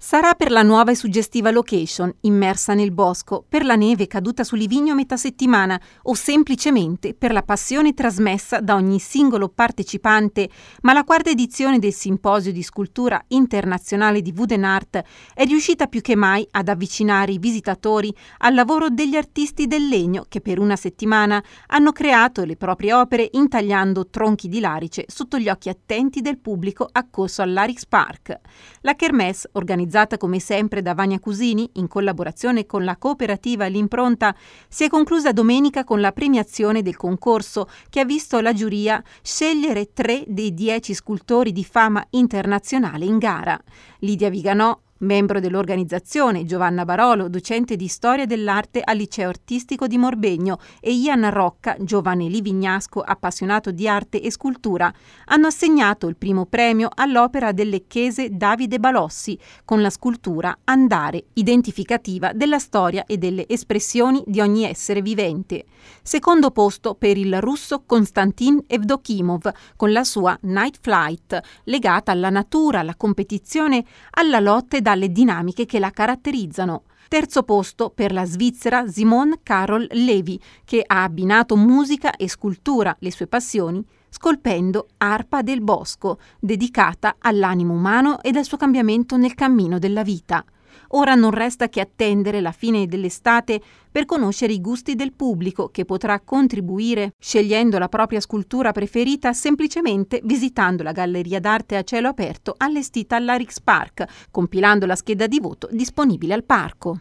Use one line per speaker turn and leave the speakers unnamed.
Sarà per la nuova e suggestiva location, immersa nel bosco, per la neve caduta su Livigno a metà settimana o semplicemente per la passione trasmessa da ogni singolo partecipante, ma la quarta edizione del Simposio di Scultura Internazionale di Wooden Art è riuscita più che mai ad avvicinare i visitatori al lavoro degli artisti del legno che per una settimana hanno creato le proprie opere intagliando tronchi di larice sotto gli occhi attenti del pubblico accorso all'Arix Park. La Kermesse, organizzata organizzata come sempre da Vania Cusini in collaborazione con la cooperativa L'Impronta, si è conclusa domenica con la premiazione del concorso che ha visto la giuria scegliere tre dei dieci scultori di fama internazionale in gara. Lidia Viganò, Membro dell'organizzazione Giovanna Barolo, docente di storia dell'arte al liceo artistico di Morbegno, e Ian Rocca, giovane livignasco appassionato di arte e scultura, hanno assegnato il primo premio all'opera del lecchese Davide Balossi con la scultura Andare, identificativa della storia e delle espressioni di ogni essere vivente. Secondo posto per il russo Konstantin Evdokimov con la sua Night Flight, legata alla natura, alla competizione, alla lotta dalle dinamiche che la caratterizzano. Terzo posto per la svizzera Simone Carol Levi, che ha abbinato musica e scultura, le sue passioni, scolpendo Arpa del Bosco, dedicata all'animo umano ed al suo cambiamento nel cammino della vita. Ora non resta che attendere la fine dell'estate per conoscere i gusti del pubblico che potrà contribuire scegliendo la propria scultura preferita semplicemente visitando la galleria d'arte a cielo aperto allestita all'Arix Park, compilando la scheda di voto disponibile al parco.